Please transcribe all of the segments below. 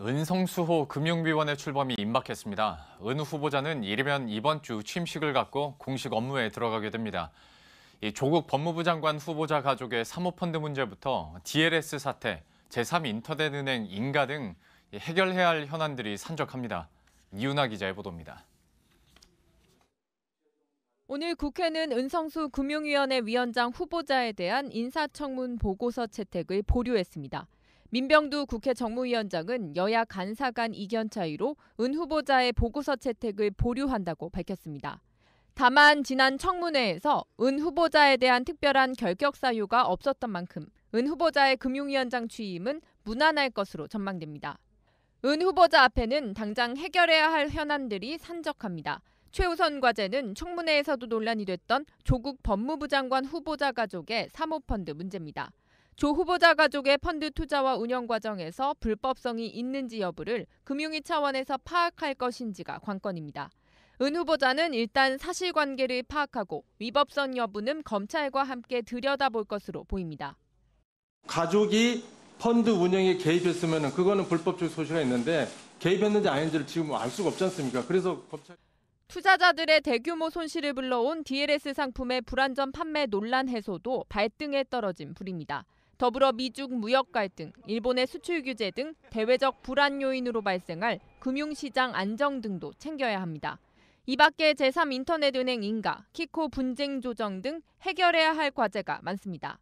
은성수호 금융위원회 출범이 임박했습니다. 은 후보자는 이르면 이번 주 취임식을 갖고 공식 업무에 들어가게 됩니다. 조국 법무부 장관 후보자 가족의 사모펀드 문제부터 DLS 사태, 제3인터넷은행 인가 등 해결해야 할 현안들이 산적합니다. 이윤아 기자의 보도입니다. 오늘 국회는 은성수 금융위원회 위원장 후보자에 대한 인사청문 보고서 채택을 보류했습니다. 민병두 국회 정무위원장은 여야 간사 간 이견 차이로 은 후보자의 보고서 채택을 보류한다고 밝혔습니다. 다만 지난 청문회에서 은 후보자에 대한 특별한 결격 사유가 없었던 만큼 은 후보자의 금융위원장 취임은 무난할 것으로 전망됩니다. 은 후보자 앞에는 당장 해결해야 할 현안들이 산적합니다. 최우선 과제는 청문회에서도 논란이 됐던 조국 법무부 장관 후보자 가족의 사모펀드 문제입니다. 조 후보자 가족의 펀드 투자와 운영 과정에서 불법성이 있는지 여부를 금융위 차원에서 파악할 것인지가 관건입니다. 은 후보자는 일단 사실관계를 파악하고 위법성 여부는 검찰과 함께 들여다볼 것으로 보입니다. 가족이 펀드 운영에 개입했으면 그거는 불법적 소지가 있는데 개입했는지 아닌지를 지금 알 수가 없지 않습니까? 그래서 검찰... 투자자들의 대규모 손실을 불러온 DLS 상품의 불안전 판매 논란 해소도 발등에 떨어진 불입니다. 더불어 미중 무역 갈등, 일본의 수출 규제 등 대외적 불안 요인으로 발생할 금융시장 안정 등도 챙겨야 합니다. 이 밖에 제3인터넷은행 인가, 키코 분쟁 조정 등 해결해야 할 과제가 많습니다.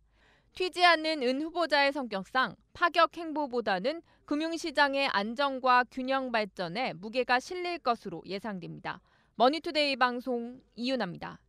튀지 않는 은 후보자의 성격상 파격 행보보다는 금융시장의 안정과 균형 발전에 무게가 실릴 것으로 예상됩니다. 머니투데이 방송 이윤아입니다.